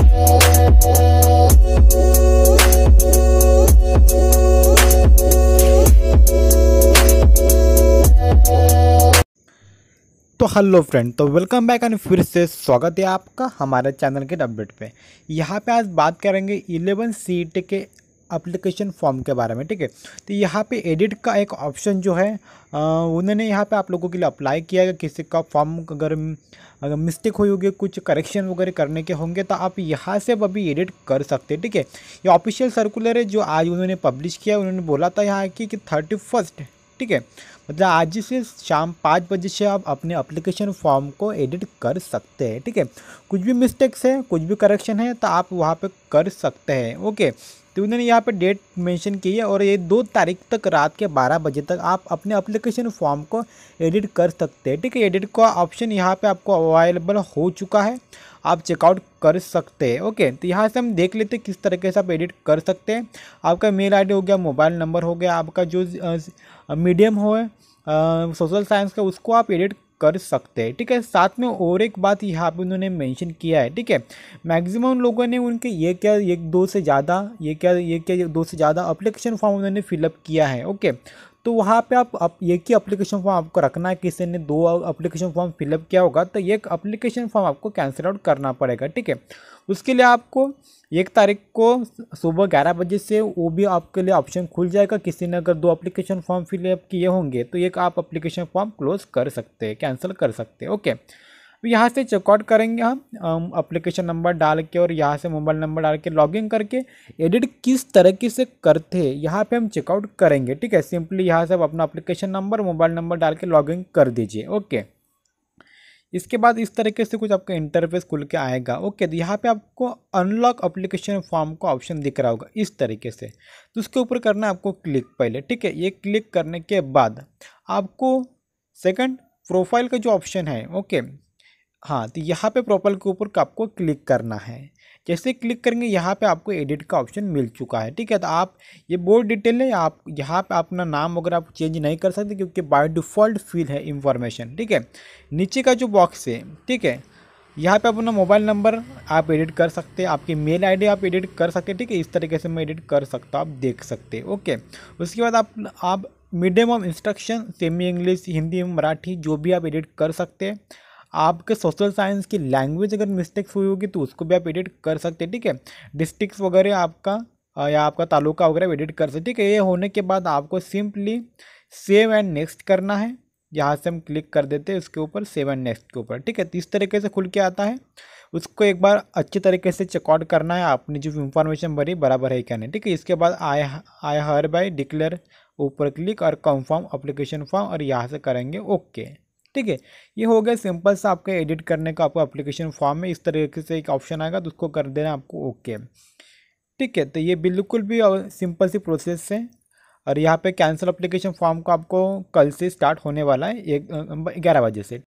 तो hello friend तो welcome back and फिर से स्वागत है आपका हमारे चैनल के अपडेट पे यहाँ पे आज बात करेंगे 11 सीट के अप्लीकेशन फॉर्म के बारे में ठीक है तो यहाँ पे एडिट का एक ऑप्शन जो है उन्होंने यहाँ पे आप लोगों के लिए अप्लाई किया है किसी का फॉर्म अगर अगर मिस्टेक हुई होगी कुछ करेक्शन वगैरह करने के होंगे तो आप यहाँ से अभी एडिट कर सकते हैं ठीक है ये ऑफिशियल सर्कुलर है जो आज उन्होंने पब्लिश किया उन्होंने बोला था यहाँ की कि थर्टी फर्स्ट ठीक है मतलब आज से शाम पाँच बजे से आप अपने अप्लीकेशन फॉर्म को एडिट कर सकते हैं ठीक है कुछ भी मिस्टेक्स है कुछ भी करेक्शन है तो आप वहाँ पर कर सकते हैं ओके तो उन्होंने यहाँ पे डेट मेंशन की है और ये दो तारीख तक रात के बारह बजे तक आप अपने अप्लीकेशन फॉर्म को एडिट कर सकते हैं ठीक है एडिट का ऑप्शन यहाँ पे आपको अवेलेबल हो चुका है आप चेकआउट कर सकते हैं ओके तो यहाँ से हम देख लेते हैं किस तरीके से आप एडिट कर सकते हैं आपका मेल आई हो गया मोबाइल नंबर हो गया आपका जो मीडियम हो सोशल साइंस का उसको आप एडिट कर सकते हैं ठीक है साथ में और एक बात यहाँ पे उन्होंने मेंशन किया है ठीक है मैक्सिमम लोगों ने उनके ये क्या एक दो से ज़्यादा ये क्या ये क्या दो से ज़्यादा अप्लीकेशन फॉर्म उन्होंने फिलअप किया है ओके तो वहाँ पे आप, एक ही अप्लीकेशन फॉर्म आपको रखना है किसी ने दो अप्लीकेशन फॉर्म फिलअप किया होगा तो एक अप्लीकेशन फॉर्म आपको कैंसिल आउट करना पड़ेगा ठीक है उसके लिए आपको एक तारीख को सुबह ग्यारह बजे से वो भी आपके लिए ऑप्शन खुल जाएगा किसी ने अगर दो अप्लीकेशन फॉर्म फिलअप किए होंगे तो एक आप अप्लीकेशन फॉर्म क्लोज कर सकते हैं कैंसिल कर सकते हैं ओके यहाँ से चेकआउट करेंगे हम अप्लीकेशन नंबर डाल के और यहाँ से मोबाइल नंबर डाल के लॉग करके एडिट किस तरीके से करते हैं यहाँ पे हम चेकआउट करेंगे ठीक है सिंपली यहाँ से आप अपना अप्लीकेशन नंबर मोबाइल नंबर डाल के लॉग कर दीजिए ओके इसके बाद इस तरीके से कुछ आपका इंटरफेस खुल के आएगा ओके तो यहाँ पे आपको अनलॉक एप्लीकेशन फॉर्म का ऑप्शन दिख रहा होगा इस तरीके से तो उसके ऊपर करना है आपको क्लिक पहले ठीक है ये क्लिक करने के बाद आपको सेकंड प्रोफाइल का जो ऑप्शन है ओके हाँ तो यहाँ पे प्रोफाइल के ऊपर आपको क्लिक करना है जैसे क्लिक करेंगे यहाँ पे आपको एडिट का ऑप्शन मिल चुका है ठीक है तो आप ये बोर्ड डिटेल है आप यहाँ पे अपना नाम वगैरह आप चेंज नहीं कर सकते क्योंकि बाय डिफ़ॉल्ट फील है इन्फॉर्मेशन ठीक है नीचे का जो बॉक्स है ठीक है यहाँ पे अपना मोबाइल नंबर आप एडिट कर सकते हैं आपकी मेल आईडी आप एडिट कर सकते हैं ठीक है इस तरीके से मैं एडिट कर सकता हूँ आप देख सकते ओके उसके बाद आप आप medium of instruction semi English Hindi Marathi जो भी आप एडिट कर सकते हैं आपके सोशल साइंस की लैंग्वेज अगर मिस्टेक्स हुई होगी तो उसको भी आप एडिट कर सकते हैं ठीक है डिस्ट्रिक्स वगैरह आपका या आपका तालुका वगैरह एडिट कर सकते ठीक है ये होने के बाद आपको सिंपली सेव एंड नेक्स्ट करना है यहाँ से हम क्लिक कर देते हैं उसके ऊपर सेव एंड नेक्स्ट के ऊपर ठीक है तो इस तरीके से खुल के आता है उसको एक बार अच्छे तरीके से चेकआउट करना है आपने जो इन्फॉर्मेशन भरी बराबर है क्या नहीं ठीक है इसके बाद I I hereby declare ऊपर क्लिक और कंफर्म अप्लीकेशन फॉर्म और यहाँ से करेंगे ओके ठीक है ये हो गया सिंपल सा आपका एडिट करने का आपको एप्लीकेशन फॉर्म में इस तरीके से एक ऑप्शन आएगा तो उसको कर देना आपको ओके ठीक है तो ये बिल्कुल भी सिंपल सी प्रोसेस है और यहाँ पे कैंसिल एप्लीकेशन फॉर्म को आपको कल से स्टार्ट होने वाला है एक ग्यारह बजे से